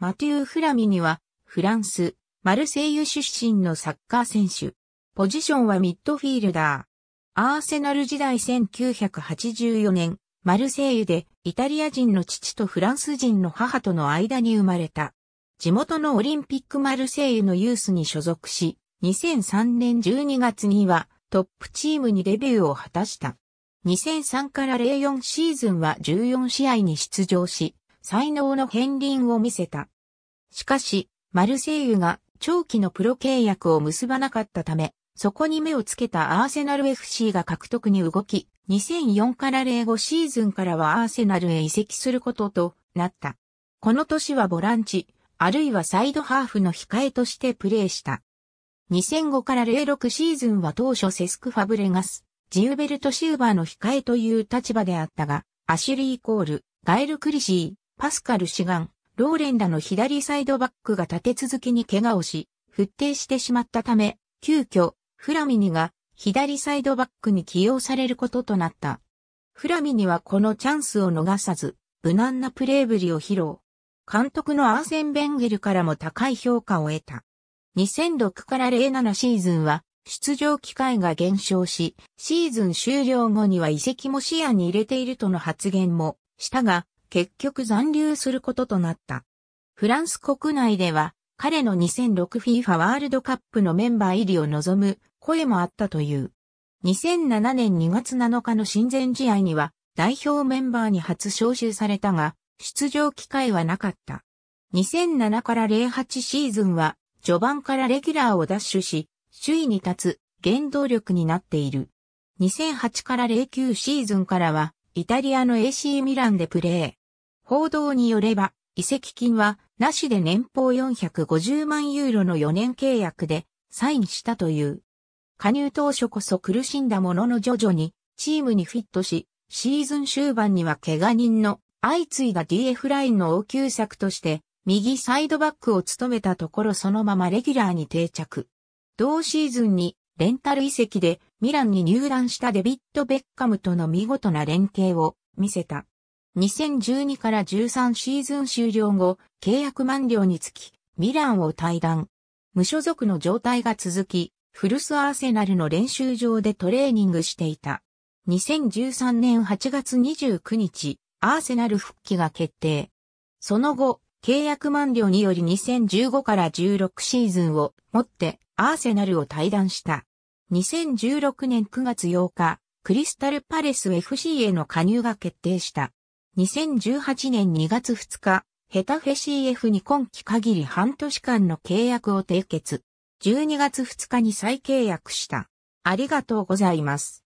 マテュー・フラミには、フランス、マルセイユ出身のサッカー選手。ポジションはミッドフィールダー。アーセナル時代1984年、マルセイユでイタリア人の父とフランス人の母との間に生まれた。地元のオリンピックマルセイユのユースに所属し、2003年12月にはトップチームにデビューを果たした。2003から04シーズンは14試合に出場し、才能の片鱗を見せた。しかし、マルセイユが長期のプロ契約を結ばなかったため、そこに目をつけたアーセナル FC が獲得に動き、2004から05シーズンからはアーセナルへ移籍することとなった。この年はボランチ、あるいはサイドハーフの控えとしてプレーした。2005から06シーズンは当初セスク・ファブレガス、ジウベルト・シューバーの控えという立場であったが、アシュリー・コール、ガエル・クリシー、パスカル・シガン、ローレンらの左サイドバックが立て続けに怪我をし、復定してしまったため、急遽、フラミニが左サイドバックに起用されることとなった。フラミニはこのチャンスを逃さず、無難なプレーぶりを披露。監督のアーセン・ベンゲルからも高い評価を得た。2006から07シーズンは、出場機会が減少し、シーズン終了後には移籍も視野に入れているとの発言もしたが、結局残留することとなった。フランス国内では、彼の 2006FIFA ワールドカップのメンバー入りを望む声もあったという。2007年2月7日の親善試合には代表メンバーに初招集されたが、出場機会はなかった。2007から08シーズンは序盤からレギュラーを奪取し、首位に立つ原動力になっている。2008から09シーズンからはイタリアの AC ミランでプレー。報道によれば、移籍金は、なしで年俸450万ユーロの4年契約で、サインしたという。加入当初こそ苦しんだものの徐々に、チームにフィットし、シーズン終盤には怪我人の相次いだ DF ラインの応急策として、右サイドバックを務めたところそのままレギュラーに定着。同シーズンにレンタル移籍でミランに入団したデビッド・ベッカムとの見事な連携を見せた。2012から13シーズン終了後、契約満了につき、ミランを退団。無所属の状態が続き、フルスアーセナルの練習場でトレーニングしていた。2013年8月29日、アーセナル復帰が決定。その後、契約満了により2015から16シーズンをもってアーセナルを退団した。2016年9月8日、クリスタルパレス FC への加入が決定した。2018年2月2日、ヘタフェ CF に今期限り半年間の契約を締結。12月2日に再契約した。ありがとうございます。